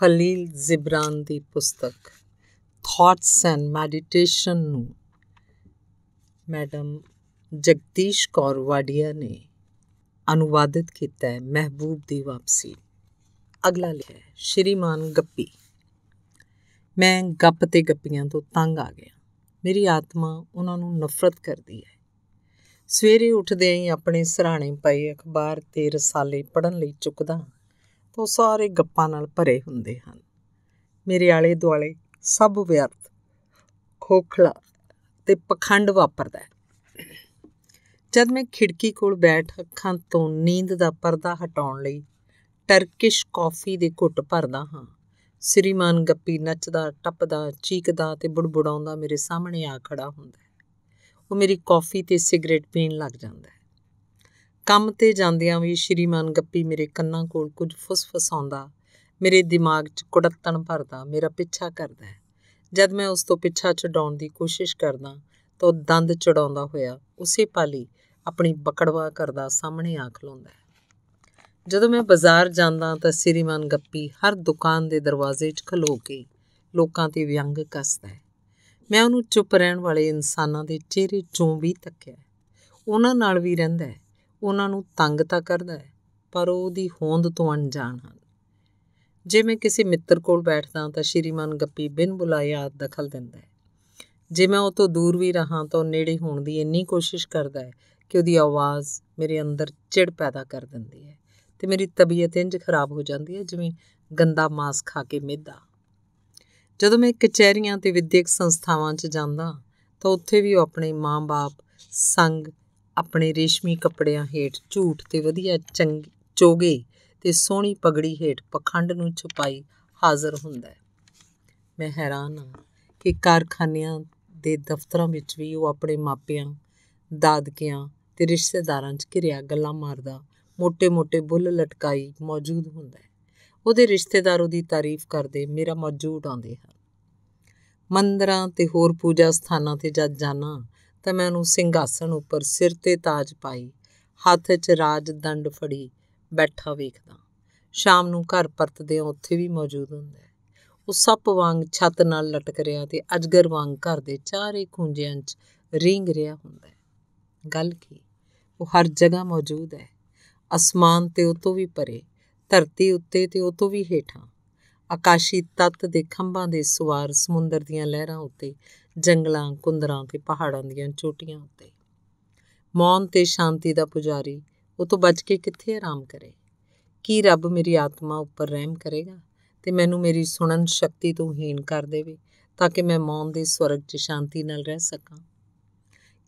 ਖਲੀਲ Gibran ਦੀ ਪੁਸਤਕ thoughts and meditation ਨੂੰ ਮੈਡਮ ਜਗਦੀਸ਼ ਕੌਰ ਵਾਡੀਆ ਨੇ ਅਨੁਵਾਦਿਤ ਕੀਤਾ ਹੈ ਮਹਿਬੂਬ ਦੀ ਵਾਪਸੀ ਅਗਲਾ ਲਿਖਿਆ ਸ਼੍ਰੀਮਾਨ ਗੱਪੀ ਮੈਂ ਗੱਪ ਤੇ ਗੱਪੀਆਂ ਤੋਂ ਤੰਗ ਆ ਗਿਆ ਮੇਰੀ ਆਤਮਾ ਉਹਨਾਂ ਨੂੰ ਨਫ਼ਰਤ ਕਰਦੀ ਹੈ ਸਵੇਰੇ ਉੱਠਦੇ ਹੀ ਆਪਣੇ ਸਹਰਾਣੇ ਪਏ ਅਖਬਾਰ ਤੇ ਰਸਾਲੇ ਪੜਨ ਲਈ ਚੁੱਕਦਾ ਹਾਂ ਉਹ ਸਾਰੇ ਗੱਪਾਂ ਨਾਲ ਭਰੇ ਹੁੰਦੇ ਹਨ ਮੇਰੇ ਆਲੇ ਦੁਆਲੇ ਸਭ ਵਿਅਰਥ ਖੋਖਲਾ ਤੇ ਪਖੰਡ ਵਾਪਰਦਾ ਹੈ ਜਦ ਮੈਂ ਖਿੜਕੀ ਕੋਲ ਬੈਠ ਅੱਖਾਂ ਤੋਂ ਨੀਂਦ ਦਾ ਪਰਦਾ ਹਟਾਉਣ ਲਈ ਟਰਕਿਸ਼ ਕਾਫੀ ਦੇ ਘੁੱਟ ਭਰਦਾ ਹਾਂ ਸ੍ਰੀਮਾਨ ਗੱਪੀ ਨੱਚਦਾ ਟੱਪਦਾ ਚੀਕਦਾ ਤੇ ਬੁੜਬੁੜਾਉਂਦਾ ਮੇਰੇ ਸਾਹਮਣੇ ਆ ਖੜਾ ਹੁੰਦਾ ਹੈ ਉਹ ਮੇਰੀ ਕਾਫੀ ਤੇ ਸਿਗਰਟ ਪੀਣ ਲੱਗ ਜਾਂਦਾ ਹੈ ਕੰਮ ਤੇ ਜਾਂਦਿਆਂ ਵੀ ਸ਼੍ਰੀਮਾਨ ਗੱਪੀ ਮੇਰੇ ਕੰਨਾਂ ਕੋਲ ਕੁਝ ਫੁਸਫਸਾਉਂਦਾ ਮੇਰੇ ਦਿਮਾਗ 'ਚ ਕੁੜੱਤਣ ਭਰਦਾ ਮੇਰਾ ਪਿੱਛਾ ਕਰਦਾ ਜਦ ਮੈਂ ਉਸ ਤੋਂ ਪਿੱਛਾ ਛਡਾਉਣ ਦੀ ਕੋਸ਼ਿਸ਼ ਕਰਦਾ ਤਾਂ ਦੰਦ ਚੜਾਉਂਦਾ ਹੋਇਆ ਉਸੇ ਪਾਲੀ ਆਪਣੀ ਬਕੜਵਾ ਕਰਦਾ ਸਾਹਮਣੇ ਆਖ ਲੋਂਦਾ ਜਦੋਂ ਮੈਂ ਬਾਜ਼ਾਰ ਜਾਂਦਾ ਤਾਂ ਸ਼੍ਰੀਮਾਨ ਗੱਪੀ ਹਰ ਦੁਕਾਨ ਦੇ ਦਰਵਾਜ਼ੇ 'ਚ ਖਲੋ ਕੇ ਲੋਕਾਂ ਤੇ ਵਿਅੰਗ ਕੱਸਦਾ ਹੈ ਮੈਂ ਉਹਨੂੰ ਚੁੱਪ ਰਹਿਣ ਵਾਲੇ ਇਨਸਾਨਾਂ ਦੇ ਚਿਹਰੇ 'ਚੋਂ ਵੀ ਤੱਕਿਆ ਉਹਨਾਂ ਨਾਲ ਵੀ ਰਹਿੰਦਾ ਹੈ ਉਹਨਾਂ ਨੂੰ ਤੰਗ ਤਾਂ ਕਰਦਾ ਹੈ ਪਰ ਉਹ ਉਹਦੀ ਹੋਂਦ ਤੋਂ ਅਣਜਾਣ ਹਨ ਜੇ ਮੈਂ ਕਿਸੇ ਮਿੱਤਰ ਕੋਲ ਬੈਠਦਾ ਤਾਂ ਸ਼੍ਰੀਮਾਨ ਗੱਪੀ ਬਿਨ ਬੁਲਾਏ ਆ ਦਖਲ ਦਿੰਦਾ ਹੈ ਜੇ ਮੈਂ ਉਹ ਤੋਂ ਦੂਰ ਵੀ ਰਹਾ ਤਾਂ ਉਹ ਨੇੜੇ ਹੋਣ ਦੀ ਇੰਨੀ ਕੋਸ਼ਿਸ਼ ਕਰਦਾ ਹੈ ਕਿ ਉਹਦੀ ਆਵਾਜ਼ ਮੇਰੇ ਅੰਦਰ ਚਿੜ ਪੈਦਾ ਕਰ ਦਿੰਦੀ ਹੈ ਤੇ ਮੇਰੀ ਤਬੀਅਤ ਇੰਜ ਖਰਾਬ ਹੋ ਜਾਂਦੀ ਹੈ ਜਿਵੇਂ ਗੰਦਾ ਮਾਸ ਖਾ ਕੇ ਮਿੱਦਾ ਜਦੋਂ ਮੈਂ ਕਚਹਿਰੀਆਂ ਤੇ ਵਿਦਿਅਕ ਸੰਸਥਾਵਾਂ 'ਚ ਜਾਂਦਾ ਤਾਂ ਉੱਥੇ ਵੀ ਉਹ ਆਪਣੇ ਮਾਂ-ਬਾਪ ਸੰਗ ਆਪਣੇ ਰੇਸ਼ਮੀ ਕੱਪੜਿਆਂ ਹੇਠ ਝੂਠ ਤੇ ਵਧੀਆ ਚੰਗੇ ਚੋਗੇ ਤੇ ਸੋਹਣੀ ਪਗੜੀ ਹੇਠ ਪਖੰਡ ਨੂੰ ਛੁਪਾਈ ਹਾਜ਼ਰ ਹੁੰਦਾ ਹੈ ਮੈਂ ਹੈਰਾਨ ਹਾਂ ਕਿ ਕਾਰਖਾਨਿਆਂ ਦੇ ਦਫ਼ਤਰਾਂ ਵਿੱਚ ਵੀ ਉਹ ਆਪਣੇ ਮਾਪਿਆਂ ਦਾਦਕਿਆਂ ਤੇ ਰਿਸ਼ਤੇਦਾਰਾਂ 'ਚ ਘਿਰਿਆ ਗੱਲਾਂ ਮਾਰਦਾ ਮੋٹے-ਮੋٹے ਬੁੱਲ ਲਟਕਾਈ ਮੌਜੂਦ ਹੁੰਦਾ ਹੈ ਉਹਦੇ ਰਿਸ਼ਤੇਦਾਰ ਉਹਦੀ ਤਾਰੀਫ ਕਰਦੇ ਮੇਰਾ ਮੌਜੂਦ ਆਉਂਦੇ ਹਨ ਮੰਦਰਾਂ ਤੇ ਹੋਰ ਪੂਜਾ ਸਥਾਨਾਂ ਤੇ ਜਦ ਜਾਣਾ ਤਾਂ ਮੈਂ ਉਹਨੂੰ ਸਿੰਘਾਸਣ ਉੱਪਰ ਸਿਰ ਤੇ ਤਾਜ ਪਾਈ ਹੱਥ 'ਚ ਰਾਜ ਦੰਡ ਫੜੀ ਬੈਠਾ ਵੇਖਦਾ ਸ਼ਾਮ ਨੂੰ ਘਰ ਪਰਤਦੇ ਉੱਥੇ ਵੀ ਮੌਜੂਦ ਹੁੰਦਾ ਉਹ ਸੱਪ ਵਾਂਗ ਛੱਤ ਨਾਲ ਲਟਕ ਰਿਹਾ ਤੇ ਅਜਗਰ ਵਾਂਗ ਘਰ ਦੇ ਚਾਰੇ ਖੂੰਜਿਆਂ 'ਚ ਰਿੰਗ ਰਿਹਾ ਹੁੰਦਾ ਗੱਲ ਕੀ ਉਹ ਹਰ ਜਗ੍ਹਾ ਮੌਜੂਦ ਹੈ ਅਸਮਾਨ ਤੇ ਉਹ ਤੋਂ ਵੀ ਪਰੇ ਧਰਤੀ ਉੱਤੇ ਤੇ ਉਹ ਤੋਂ ਵੀ ਹੇਠਾਂ ਆਕਾਸ਼ੀ ਤੱਤ ਦੇ ਖੰਭਾਂ ਦੇ ਸਵਾਰ ਸਮੁੰਦਰ ਦੀਆਂ ਲਹਿਰਾਂ ਉੱਤੇ ਜੰਗਲਾਂ ਕੁੰਦਰਾਂ ਤੇ ਪਹਾੜਾਂ ਦੀਆਂ ਚੋਟੀਆਂ ਉੱਤੇ ਮੌਨ ਤੇ ਸ਼ਾਂਤੀ ਦਾ ਪੁਜਾਰੀ ਉਹ ਤੋਂ ਬਚ ਕੇ ਕਿੱਥੇ ਆਰਾਮ ਕਰੇ ਕੀ ਰੱਬ ਮੇਰੀ ਆਤਮਾ ਉੱਪਰ ਰਹਿਮ ਕਰੇਗਾ ਤੇ ਮੈਨੂੰ ਮੇਰੀ ਸੁਣਨ ਸ਼ਕਤੀ ਤੋਂ ਹੀਣ ਕਰ ਦੇਵੇ ਤਾਂ ਕਿ ਮੈਂ ਮੌਨ ਦੇ ਸਵਰਗ 'ਚ ਸ਼ਾਂਤੀ ਨਾਲ ਰਹਿ ਸਕਾਂ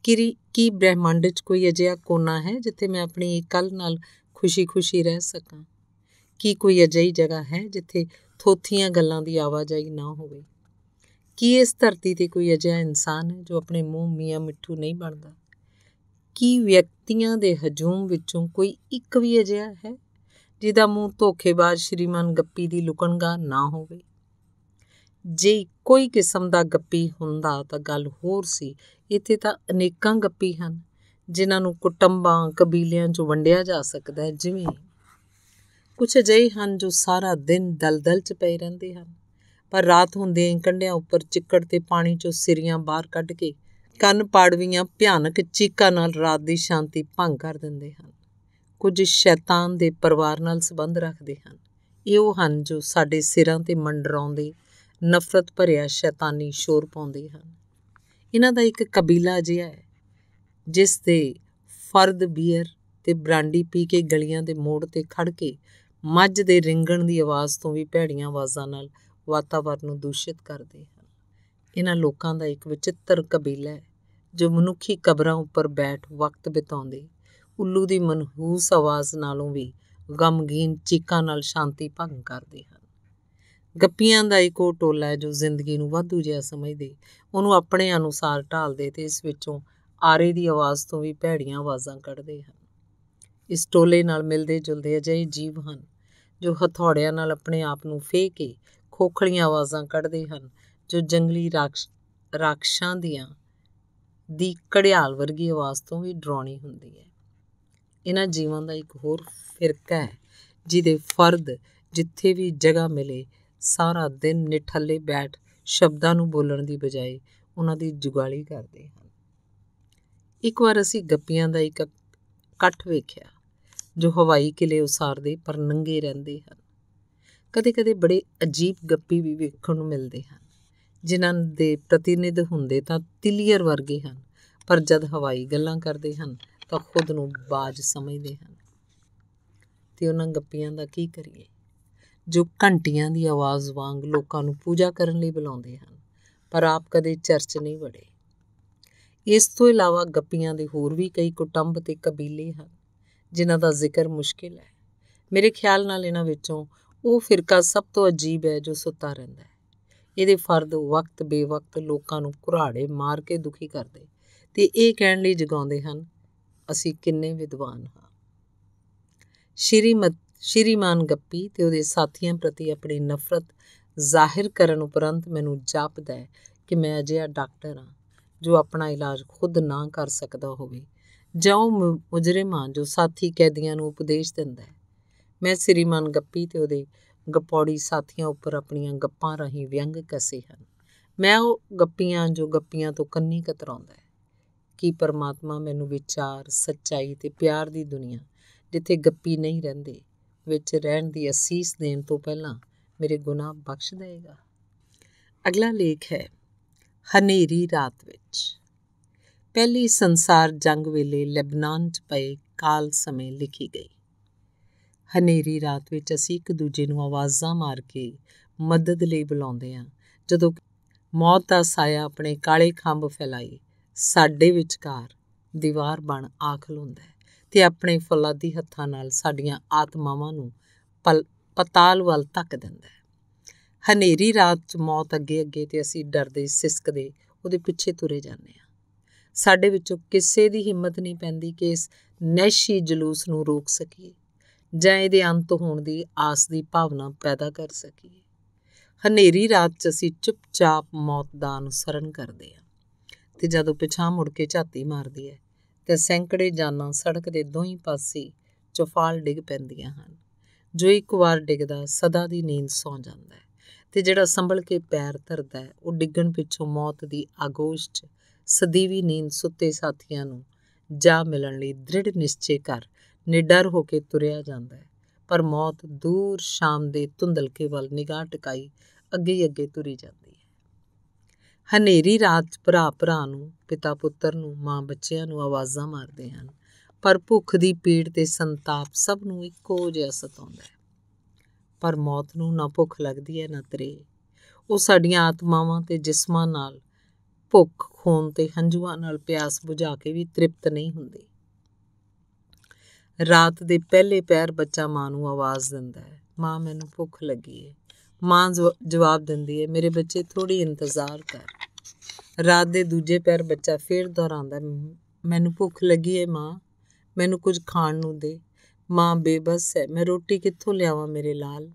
ਕਿਰੀ ਕੀ ਬ੍ਰਹਿਮੰਡ 'ਚ ਕੋਈ ਅਜਿਹਾ ਕੋਨਾ ਹੈ ਜਿੱਥੇ ਮੈਂ ਆਪਣੀ ਇਕੱਲ ਨਾਲ ਖੁਸ਼ੀ-ਖੁਸ਼ੀ ਰਹਿ ਸਕਾਂ ਕੀ ਕੋਈ ਅਜਿਹੀ ਜਗ੍ਹਾ ਹੈ ਜਿੱਥੇ ਥੋਥੀਆਂ ਗੱਲਾਂ ਦੀ ਆਵਾਜਾਈ ਨਾ ਹੋਵੇ ਕੀ ਇਸ ਧਰਤੀ ਤੇ ਕੋਈ ਅਜਿਹਾ ਇਨਸਾਨ ਹੈ ਜੋ ਆਪਣੇ ਮੂੰਹ ਮੀਆਂ ਮਿੱਠੂ ਨਹੀਂ ਬਣਦਾ ਕੀ ਵਿਅਕਤੀਆਂ ਦੇ ਹਜੂਮ ਵਿੱਚੋਂ ਕੋਈ ਇੱਕ ਵੀ ਅਜਿਹਾ ਹੈ ਜਿਹਦਾ ਮੂੰਹ ਧੋਖੇਬਾਜ਼ ਸ਼੍ਰੀਮਾਨ ਗੱਪੀ ਦੀ ਲੁਕਣਗਾ ਨਾ ਹੋਵੇ ਜੇ ਕੋਈ ਕਿਸਮ ਦਾ ਗੱਪੀ ਹੁੰਦਾ ਤਾਂ ਗੱਲ ਹੋਰ ਸੀ ਇੱਥੇ ਤਾਂ ਅਨੇਕਾਂ ਗੱਪੀ ਹਨ ਜਿਨ੍ਹਾਂ ਨੂੰ ਕੁਟੰਬਾਂ ਕਬੀਲਿਆਂ 'ਚ ਵੰਡਿਆ ਜਾ ਸਕਦਾ ਹੈ ਜਿਵੇਂ ਕੁਝ ਅਜਿਹੇ ਹਨ ਜੋ ਸਾਰਾ ਦਿਨ ਦਲਦਲ 'ਚ ਪਏ ਰਹਿੰਦੇ ਹਨ ਪਰ ਰਾਤ ਹੁੰਦੇ ਹੀ ਕੰਢਿਆਂ ਉੱਪਰ ਚਿੱਕੜ ਤੇ ਪਾਣੀ ਚੋਂ ਸਿਰੀਆਂ ਬਾਹਰ ਕੱਢ ਕੇ ਕੰਨ ਪਾੜਵੀਆਂ ਭਿਆਨਕ ਚੀਕਾਂ ਨਾਲ ਰਾਤ ਦੀ ਸ਼ਾਂਤੀ ਭੰਗ ਕਰ ਦਿੰਦੇ ਹਨ ਕੁਝ ਸ਼ੈਤਾਨ ਦੇ ਪਰਿਵਾਰ ਨਾਲ ਸੰਬੰਧ ਰੱਖਦੇ ਹਨ ਇਹ ਉਹ ਹਨ ਜੋ ਸਾਡੇ ਸਿਰਾਂ ਤੇ ਮੰਡਰਾਉਂਦੇ ਨਫ਼ਰਤ ਭਰਿਆ ਸ਼ੈਤਾਨੀ ਸ਼ੋਰ ਪਾਉਂਦੇ ਹਨ ਇਹਨਾਂ ਦਾ ਇੱਕ ਕਬੀਲਾ ਜਿਹਾ ਹੈ ਜਿਸ ਦੇ ਫਰਦ ਬੀਅਰ ਤੇ ਬ੍ਰਾਂਡੀ ਪੀ ਕੇ ਗਲੀਆਂ ਦੇ ਮੋੜ ਤੇ ਖੜ ਕੇ ਮੱਝ ਦੇ ਰਿੰਗਣ ਦੀ ਆਵਾਜ਼ ਤੋਂ ਵੀ ਭੈੜੀਆਂ ਆਵਾਜ਼ਾਂ ਨਾਲ ਵਾਤਾਵਰਣ ਨੂੰ ਦੂਸ਼ਿਤ ਕਰਦੇ ਹਨ ਇਹਨਾਂ ਲੋਕਾਂ ਦਾ ਇੱਕ ਵਿਚਿੱਤਰ ਕਬੀਲਾ ਹੈ ਜੋ ਮਨੁੱਖੀ ਕਬਰਾਂ ਉੱਪਰ ਬੈਠ ਵਕਤ ਬਿਤਾਉਂਦੇ ਉੱਲੂ ਦੀ ਮਨਹੂਸ ਆਵਾਜ਼ ਨਾਲੋਂ ਵੀ ਗਮਗੀਨ ਚੀਕਾਂ ਨਾਲ ਸ਼ਾਂਤੀ ਭੰਗ ਕਰਦੇ ਹਨ ਗੱਪੀਆਂ ਦਾ ਇੱਕ ਉਹ ਟੋਲਾ ਹੈ ਜੋ ਜ਼ਿੰਦਗੀ ਨੂੰ ਵਾਧੂ ਜਿਹਾ ਸਮਝਦੇ ਉਹਨੂੰ ਆਪਣੇ ਅਨੁਸਾਰ ਢਾਲਦੇ ਤੇ ਇਸ ਵਿੱਚੋਂ ਆਰੇ ਦੀ ਆਵਾਜ਼ ਤੋਂ ਵੀ ਭੈੜੀਆਂ ਆਵਾਜ਼ਾਂ ਕੱਢਦੇ ਹਨ ਇਸ ਟੋਲੇ ਨਾਲ ਮਿਲਦੇ ਜੁਲਦੇ ਅਜਿਹੇ ਜੀਵ ਹਨ ਜੋ ਹਥੌੜਿਆਂ ਨਾਲ ਆਪਣੇ ਆਪ ਨੂੰ ਫੇਕੇ ਕੇ ਖੋਖਲੀਆਂ ਆਵਾਜ਼ਾਂ ਕੱਢਦੇ ਹਨ ਜੋ ਜੰਗਲੀ ਰਾਖਸ਼ਾਂ ਦੀਆਂ ਦੀ ਕੜਿਆਲ ਵਰਗੀ ਆਵਾਜ਼ ਤੋਂ ਵੀ ਡਰਾਉਣੀ ਹੁੰਦੀ ਹੈ ਇਹਨਾਂ ਜੀਵਾਂ ਦਾ ਇੱਕ ਹੋਰ ਫਿਰਕਾ ਹੈ ਜਿਹਦੇ ਫਰਦ ਜਿੱਥੇ ਵੀ ਜਗ੍ਹਾ ਮਿਲੇ ਸਾਰਾ ਦਿਨ ਨਿਠੱਲੇ ਬੈਠ ਸ਼ਬਦਾਂ ਨੂੰ ਬੋਲਣ ਦੀ ਬਜਾਏ ਉਹਨਾਂ ਦੀ ਜੁਗਾਲੀ ਕਰਦੇ ਹਨ ਇੱਕ ਵਾਰ ਅਸੀਂ ਗੱਪੀਆਂ ਦਾ ਇੱਕ ਇਕੱਠ ਵੇਖਿਆ ਜੋ ਹਵਾਈ ਕਿਲੇ ਉਸਾਰਦੇ ਪਰ ਨੰਗੇ ਰਹਿੰਦੇ ਹਨ ਕਦੇ-ਕਦੇ ਬੜੇ ਅਜੀਬ ਗੱਪੀ ਵੀ ਵੇਖਣ ਨੂੰ ਮਿਲਦੇ ਹਨ ਜਿਨ੍ਹਾਂ ਦੇ ਪ੍ਰਤੀਨਿਧ ਹੁੰਦੇ ਤਾਂ ਤਿਲੀਅਰ ਵਰਗੇ ਹਨ ਪਰ ਜਦ ਹਵਾਈ ਗੱਲਾਂ ਕਰਦੇ ਹਨ ਤਾਂ ਖੁਦ ਨੂੰ ਬਾਜ ਸਮਝਦੇ ਹਨ ਤੇ ਉਹਨਾਂ ਗੱਪੀਆਂ ਦਾ ਕੀ ਕਰੀਏ ਜੋ ਘੰਟੀਆਂ ਦੀ ਆਵਾਜ਼ ਵਾਂਗ ਲੋਕਾਂ ਨੂੰ ਪੂਜਾ ਕਰਨ ਲਈ ਬੁਲਾਉਂਦੇ ਹਨ ਪਰ ਆਪ ਕਦੇ ਚਰਚ ਨਹੀਂ ਵੜੇ ਇਸ ਤੋਂ ਇਲਾਵਾ ਗੱਪੀਆਂ ਦੇ ਹੋਰ ਵੀ ਕਈ ਕੁਟੰਬ ਤੇ ਕਬੀਲੇ ਹਨ ਜਿਨ੍ਹਾਂ ਦਾ ਜ਼ਿਕਰ ਮੁਸ਼ਕਿਲ ਹੈ ਮੇਰੇ ਖਿਆਲ ਨਾਲ ਇਹਨਾਂ ਵਿੱਚੋਂ ਉਹ ਫਿਰਕਾ ਸਭ ਤੋਂ ਅਜੀਬ ਹੈ ਜੋ ਸੁੱਤਾ ਰਹਿੰਦਾ ਹੈ ਇਹਦੇ ਫਰਦ ਵਕਤ ਬੇਵਕਤ ਲੋਕਾਂ ਨੂੰ ਘੁਰਾੜੇ ਮਾਰ ਕੇ ਦੁਖੀ ਕਰਦੇ ਤੇ ਇਹ ਕਹਿਣ ਲਈ ਜਗਾਉਂਦੇ ਹਨ ਅਸੀਂ ਕਿੰਨੇ ਵਿਦਵਾਨ ਹਾਂ ਸ਼੍ਰੀਮਤ ਸ਼੍ਰੀਮਾਨ ਗੱਪੀ ਤੇ ਉਹਦੇ ਸਾਥੀਆਂ ਪ੍ਰਤੀ ਆਪਣੀ ਨਫ਼ਰਤ ਜ਼ਾਹਿਰ ਕਰਨ ਉਪਰੰਤ ਮੈਨੂੰ ਜਾਪਦਾ ਹੈ ਕਿ ਮੈਂ ਅਜਿਹਾ ਡਾਕਟਰ ਹਾਂ ਜੋ ਆਪਣਾ ਇਲਾਜ ਖੁਦ ਨਾ ਕਰ ਸਕਦਾ ਹੋਵੇ ਜਾਂ ਉਹ ਮੁਜਰਮਾਂ ਜੋ ਸਾਥੀ ਕੈਦੀਆਂ ਨੂੰ ਉਪਦੇਸ਼ ਦਿੰਦਾ ਹੈ ਮੈਂ ਸ੍ਰੀਮਾਨ ਗੱਪੀ ਤੇ ਉਹਦੇ ਗਪੌੜੀ ਸਾਥੀਆਂ ਉੱਪਰ ਆਪਣੀਆਂ ਗੱਪਾਂ ਰਹੀ ਵਿਅੰਗ ਕਸੇ ਹਨ ਮੈਂ ਉਹ ਗੱਪੀਆਂ ਜੋ ਗੱਪੀਆਂ ਤੋਂ ਕੰਨੀ ਕਤਰਾਉਂਦਾ ਹੈ ਕੀ ਪਰਮਾਤਮਾ ਮੈਨੂੰ ਵਿਚਾਰ ਸੱਚਾਈ ਤੇ ਪਿਆਰ ਦੀ ਦੁਨੀਆ ਜਿੱਥੇ ਗੱਪੀ ਨਹੀਂ ਰਹਿੰਦੇ ਵਿੱਚ ਰਹਿਣ ਦੀ ਅਸੀਸ ਦੇਣ ਤੋਂ ਪਹਿਲਾਂ ਮੇਰੇ ਗੁਨਾਹ ਬਖਸ਼ ਦੇਵੇਗਾ ਅਗਲਾ ਲੇਖ ਹੈ ਹਨੇਰੀ ਰਾਤ ਵਿੱਚ ਪਹਿਲੀ ਸੰਸਾਰ ਜੰਗ ਵੇਲੇ ਲੈਬਨਾਨ 'ਚ ਪਏ ਕਾਲ ਸਮੇਂ ਲਿਖੀ ਗਈ ਹਨੇਰੀ ਰਾਤ ਵਿੱਚ ਅਸੀਂ ਇੱਕ ਦੂਜੇ ਨੂੰ ਆਵਾਜ਼ਾਂ ਮਾਰ ਕੇ ਮਦਦ ਲਈ ਬੁਲਾਉਂਦੇ ਹਾਂ ਜਦੋਂ ਮੌਤ ਦਾ ਸਾਇਆ ਆਪਣੇ ਕਾਲੇ ਖੰਭ ਫੈਲਾਈ ਸਾਡੇ ਵਿਚਕਾਰ ਦੀਵਾਰ ਬਣ ਆਖਲ ਹੁੰਦਾ ਹੈ ਤੇ ਆਪਣੇ ਫੁੱਲਾਦੀ ਹੱਥਾਂ ਨਾਲ ਸਾਡੀਆਂ ਆਤਮਾਵਾਂ ਨੂੰ ਪਤਾਲ ਵੱਲ ਧੱਕ ਦਿੰਦਾ ਹੈ ਹਨੇਰੀ ਰਾਤ 'ਚ ਮੌਤ ਅੱਗੇ ਅੱਗੇ ਤੇ ਅਸੀਂ ਡਰਦੇ ਸਿਸਕਦੇ ਉਹਦੇ ਪਿੱਛੇ ਤੁਰੇ ਜਾਂਦੇ ਹਾਂ ਸਾਡੇ ਵਿੱਚੋਂ ਕਿਸੇ ਦੀ ਹਿੰਮਤ ਨਹੀਂ ਪੈਂਦੀ ਕਿ ਇਸ ਨੈਸ਼ੀ ਜਲੂਸ ਨੂੰ ਰੋਕ ਸਕੀਏ ਜਾਂ ਇਹਦੇ ਅੰਤ ਹੋਣ ਦੀ ਆਸ ਦੀ ਭਾਵਨਾ ਪੈਦਾ ਕਰ ਸਕੀਏ ਹਨੇਰੀ ਰਾਤ 'ਚ ਅਸੀਂ ਚੁੱਪਚਾਪ ਮੌਤ ਦਾ ਅਨੁਸਰਣ ਕਰਦੇ ਹਾਂ ਤੇ ਜਦੋਂ ਪਿਛਾਂ ਮੁੜ ਕੇ ਝਾਤੀ ਮਾਰਦੀ ਹੈ ਤੇ ਸੈਂਕੜੇ ਜਾਨਾਂ ਸੜਕ ਦੇ ਦੋਹੀਂ ਪਾਸੇ ਚੁਫਾਲ ਡਿੱਗ ਪੈਂਦੀਆਂ ਹਨ ਜੋ ਇੱਕ ਵਾਰ ਡਿੱਗਦਾ ਸਦਾ ਦੀ ਨੀਂਦ ਸੌ ਜਾਂਦਾ ਹੈ ਤੇ ਜਿਹੜਾ ਸੰਭਲ ਕੇ ਪੈਰ ਧਰਦਾ ਹੈ ਉਹ ਡਿੱਗਣ ਪਿੱਛੋਂ ਮੌਤ ਦੀ ਆਗੋਸ਼ 'ਚ ਸਦੀਵੀ ਨੀਂਦ ਸੁੱਤੇ ਸਾਥੀਆਂ ਨੂੰ ਜਾ ਮਿਲਣ ਲਈ ਦ੍ਰਿੜ ਨਿਸ਼ਚੇ ਕਰ ਨਿਡਰ ਹੋ ਕੇ ਤੁਰਿਆ ਜਾਂਦਾ ਹੈ ਪਰ ਮੌਤ ਦੂਰ ਸ਼ਾਮ ਦੇ ਧੁੰਦਲਕੇ ਵੱਲ ਨਿਗਾਹ ਟਿਕਾਈ ਅੱਗੇ ਹੀ ਅੱਗੇ ਤੁਰੀ ਜਾਂਦੀ ਹੈ ਹਨੇਰੀ ਰਾਤ ਭਰਾ ਭਰਾ ਨੂੰ ਪਿਤਾ ਪੁੱਤਰ ਨੂੰ ਮਾਂ ਬੱਚਿਆਂ ਨੂੰ ਆਵਾਜ਼ਾਂ ਮਾਰਦੇ ਹਨ ਪਰ ਭੁੱਖ ਦੀ ਪੀੜ ਤੇ ਸੰਤਾਪ ਸਭ ਨੂੰ ਇੱਕੋ ਜਿਹਾ ਸਤਾਉਂਦਾ ਹੈ ਪਰ ਮੌਤ ਨੂੰ ਨਾ ਭੁੱਖ ਲੱਗਦੀ ਹੈ ਨਾ ਤਰੇ ਉਹ ਸਾਡੀਆਂ ਆਤਮਾਵਾਂ ਤੇ ਜਿਸਮਾਂ ਨਾਲ ਭੁੱਖ ਖੋਣ ਤੇ ਹੰਝੂਆਂ ਨਾਲ ਪਿਆਸ ਬੁਝਾ ਕੇ ਵੀ ਤ੍ਰਿਪਤ ਨਹੀਂ ਹੁੰਦੀ ਰਾਤ ਦੇ ਪਹਿਲੇ ਪੈਰ ਬੱਚਾ ਮਾਂ ਨੂੰ ਆਵਾਜ਼ ਦਿੰਦਾ ਹੈ ਮਾਂ ਮੈਨੂੰ ਭੁੱਖ ਲੱਗੀ ਹੈ ਮਾਂ ਜਵਾਬ ਦਿੰਦੀ ਹੈ ਮੇਰੇ ਬੱਚੇ ਥੋੜੀ ਇੰਤਜ਼ਾਰ ਕਰ ਰਾਤ ਦੇ ਦੂਜੇ ਪੈਰ ਬੱਚਾ ਫੇਰ ਦੁਹਰਾਉਂਦਾ ਮੈਨੂੰ ਭੁੱਖ ਲੱਗੀ ਹੈ ਮਾਂ ਮੈਨੂੰ ਕੁਝ ਖਾਣ ਨੂੰ ਦੇ ਮਾਂ ਬੇਬਸ ਹੈ ਮੈਂ ਰੋਟੀ ਕਿੱਥੋਂ ਲਿਆਵਾਂ ਮੇਰੇ ਲਾਲ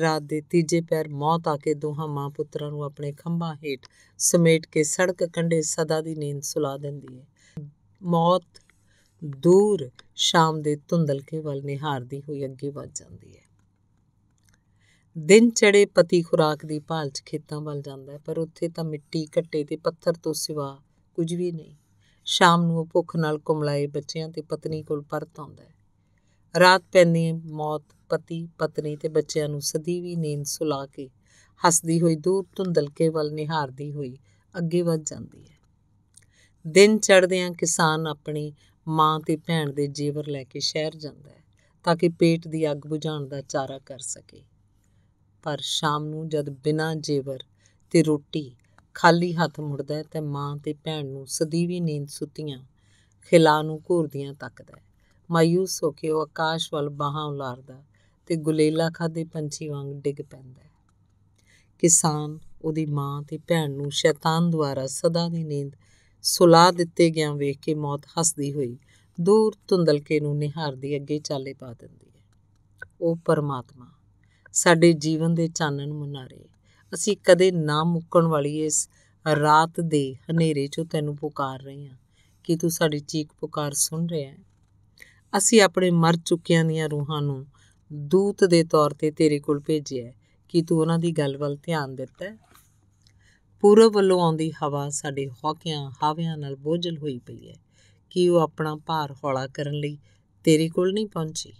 ਰਾਤ ਦੇ ਤੀਜੇ ਪੈਰ ਮੌਤ ਆ ਕੇ ਦੋਹਾਂ ਮਾਂ ਪੁੱਤਰਾਂ ਨੂੰ ਆਪਣੇ ਖੰਭਾਂ ਹੇਠ ਸਮੇਟ ਕੇ ਸੜਕ ਕੰਢੇ ਸਦਾ ਦੀ ਨੀਂਦ ਸੁਲਾ ਦਿੰਦੀ ਹੈ ਮੌਤ ਦੂਰ ਸ਼ਾਮ ਦੇ ਧੁੰਦਲਕੇ ਵੱਲ ਨਿਹਾਰਦੀ ਹੋਈ ਅੱਗੇ ਵੱਧ ਜਾਂਦੀ ਹੈ ਦਿਨ ਚੜੇ ਪਤੀ ਖੁਰਾਕ ਦੀ ਭਾਲ 'ਚ ਖੇਤਾਂ ਵੱਲ ਜਾਂਦਾ ਹੈ ਪਰ ਉੱਥੇ ਤਾਂ ਮਿੱਟੀ ਘੱਟੇ ਤੇ ਪੱਥਰ ਤੋਂ ਸਿਵਾ ਕੁਝ ਵੀ ਨਹੀਂ ਸ਼ਾਮ ਨੂੰ ਉਹ ਭੁੱਖ ਨਾਲ ਕੁਮਲਾਏ ਬੱਚਿਆਂ ਤੇ ਪਤਨੀ ਕੋਲ ਪਰਤ ਆਉਂਦਾ ਹੈ ਰਾਤ ਪੈਂਦੀ ਮੌਤ ਪਤੀ ਪਤਨੀ ਤੇ ਬੱਚਿਆਂ ਨੂੰ ਸਦੀ ਵੀ ਨੀਂਦ ਸੁਲਾ ਕੇ ਹੱਸਦੀ ਹੋਈ ਦੂਰ ਧੁੰਦਲਕੇ ਵੱਲ ਨਿਹਾਰਦੀ ਹੋਈ ਅੱਗੇ ਵੱਧ ਜਾਂਦੀ ਹੈ ਦਿਨ ਚੜਦਿਆਂ ਕਿਸਾਨ ਆਪਣੀ ਮਾਂ ਤੇ ਭੈਣ ਦੇ ਜੇਵਰ ਲੈ ਕੇ ਸ਼ਹਿਰ ਜਾਂਦਾ ਹੈ ਤਾਂ ਕਿ ਪੇਟ ਦੀ ਅੱਗ ਬੁਝਾਉਣ ਦਾ ਚਾਰਾ ਕਰ ਸਕੇ ਪਰ ਸ਼ਾਮ ਨੂੰ ਜਦ ਬਿਨਾਂ ਜੇਵਰ ਤੇ ਰੋਟੀ ਖਾਲੀ ਹੱਥ ਮੁੜਦਾ ਹੈ ਤਾਂ ਮਾਂ ਤੇ ਭੈਣ ਨੂੰ ਸਦੀਵੀ ਨੀਂਦ ਸੁੱਤੀਆਂ ਖਿਲਾ ਨੂੰ ਘੂਰਦੀਆਂ ਤੱਕਦਾ ਹੈ ਮਾਇੂਸ ਹੋ ਕੇ ਉਹ ਆਕਾਸ਼ ਵੱਲ ਬਾਹਾਂ ਉਲਾਰਦਾ ਤੇ ਗੁਲੇਲਾ ਖਾਦੇ ਪੰਛੀ ਵਾਂਗ ਡਿੱਗ ਪੈਂਦਾ ਕਿਸਾਨ ਉਹਦੀ ਮਾਂ ਤੇ ਭੈਣ ਨੂੰ ਸ਼ੈਤਾਨ ਦੁਆਰਾ ਸਦਾ ਦੀ ਨੀਂਦ ਸੁਲਾ ਦਿੱਤੇ ਗਿਆ ਵੇਖ ਕੇ ਮੌਤ ਹੱਸਦੀ ਹੋਈ ਦੂਰ ਧੁੰਦਲਕੇ ਨੂੰ ਨਿਹਾਰਦੀ ਅੱਗੇ ਚਾਲੇ ਪਾ ਦਿੰਦੀ ਹੈ ਉਹ ਪਰਮਾਤਮਾ ਸਾਡੇ ਜੀਵਨ ਦੇ ਚਾਨਣ ਮੁਨਾਰੇ ਅਸੀਂ ਕਦੇ ਨਾ ਮੁੱਕਣ ਵਾਲੀ ਇਸ ਰਾਤ ਦੇ ਹਨੇਰੇ 'ਚੋਂ ਤੈਨੂੰ ਪੁਕਾਰ ਰਹੇ ਹਾਂ ਕਿ ਤੂੰ ਸਾਡੀ ਚੀਕ ਪੁਕਾਰ ਸੁਣ ਰਿਹਾ ਹੈ ਅਸੀਂ ਆਪਣੇ ਮਰ ਚੁੱਕਿਆਂ ਦੀਆਂ ਰੂਹਾਂ ਨੂੰ ਦੂਤ ਦੇ ਤੌਰ ਤੇ ਤੇਰੇ ਕੋਲ ਭੇਜਿਆ ਕਿ ਤੂੰ ਉਹਨਾਂ ਦੀ ਗੱਲ ਵੱਲ ਧਿਆਨ ਦਿੱਤਾ ਪੂਰਬ ਵੱਲੋਂ ਆਉਂਦੀ ਹਵਾ ਸਾਡੇ ਹੌਕਿਆਂ ਹਾਵਿਆਂ ਨਾਲ ਬੋਝਲ ਹੋਈ ਪਈ ਹੈ ਕੀ ਉਹ ਆਪਣਾ ਭਾਰ ਹੌਲਾ ਕਰਨ ਲਈ ਤੇਰੇ ਕੋਲ ਨਹੀਂ ਪਹੁੰਚੀ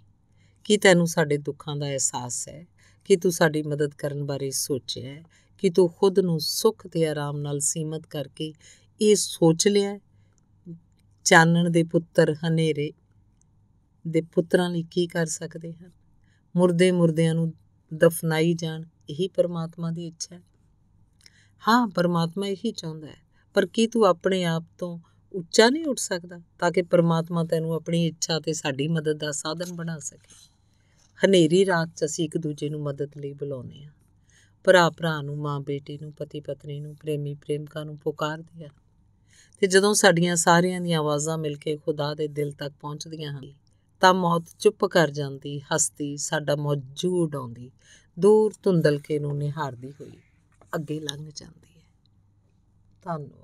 ਕੀ ਤੈਨੂੰ ਸਾਡੇ ਦੁੱਖਾਂ ਦਾ ਅਹਿਸਾਸ ਹੈ ਕਿ ਤੂੰ ਸਾਡੀ ਮਦਦ ਕਰਨ ਬਾਰੇ ਸੋਚਿਆ ਹੈ ਕਿ ਤੂੰ ਖੁਦ ਨੂੰ ਸੁੱਖ ਤੇ ਆਰਾਮ ਨਾਲ ਸੀਮਤ ਕਰਕੇ ਇਹ ਸੋਚ ਲਿਆ ਚਾਨਣ ਦੇ ਪੁੱਤਰ ਹਨੇਰੇ ਦੇ ਪੁੱਤਰਾਂ ਲਈ ਕੀ ਕਰ ਸਕਦੇ ਹਨ ਮੁਰਦੇ ਮੁਰਦਿਆਂ ਨੂੰ ਦਫਨਾਈ ਜਾਣ ਇਹੀ ਪਰਮਾਤਮਾ ਦੀ ਇੱਛਾ ਹੈ ਹਾਂ ਪਰਮਾਤਮਾ ਇਹੀ ਚਾਹੁੰਦਾ ਹੈ ਪਰ ਕੀ ਤੂੰ ਆਪਣੇ ਆਪ ਤੋਂ ਉੱਚਾ ਨਹੀਂ ਉੱਠ ਸਕਦਾ ਤਾਂ ਕਿ ਪਰਮਾਤਮਾ ਤੈਨੂੰ ਆਪਣੀ ਇੱਛਾ ਤੇ ਸਾਡੀ ਮਦਦ ਦਾ ਸਾਧਨ ਬਣਾ ਸਕੇ ਹਨੇਰੀ ਰਾਤ 'ਚ ਅਸੀਂ ਇੱਕ ਦੂਜੇ ਨੂੰ ਮਦਦ ਲਈ ਬੁਲਾਉਂਦੇ ਹਾਂ ਭਰਾ ਭਰਾ ਨੂੰ ਮਾਂ ਬੇਟੀ ਨੂੰ ਪਤੀ ਪਤਨੀ ਨੂੰ ਪ੍ਰੇਮੀ ਪ੍ਰੇਮਿਕਾ ਨੂੰ ਪੁਕਾਰਦੇ ਆ ਤੇ ਜਦੋਂ ਸਾਡੀਆਂ ਸਾਰਿਆਂ ਦੀਆਂ ਆਵਾਜ਼ਾਂ ਮਿਲ ਕੇ ਖੁਦਾ ਦੇ ਦਿਲ ਤੱਕ ਪਹੁੰਚਦੀਆਂ ਹਨ ਤਾਂ ਮੌਤ ਚੁੱਪ ਕਰ ਜਾਂਦੀ ਹਸਤੀ ਸਾਡਾ ਮੌਜੂਦ ਆਉਂਦੀ ਦੂਰ ਧੁੰਦਲਕੇ ਨੂੰ ਨਿਹਾਰਦੀ ਹੋਈ ਅੱਗੇ ਲੰਘ ਜਾਂਦੀ ਹੈ ਧੰਨਵਾਦ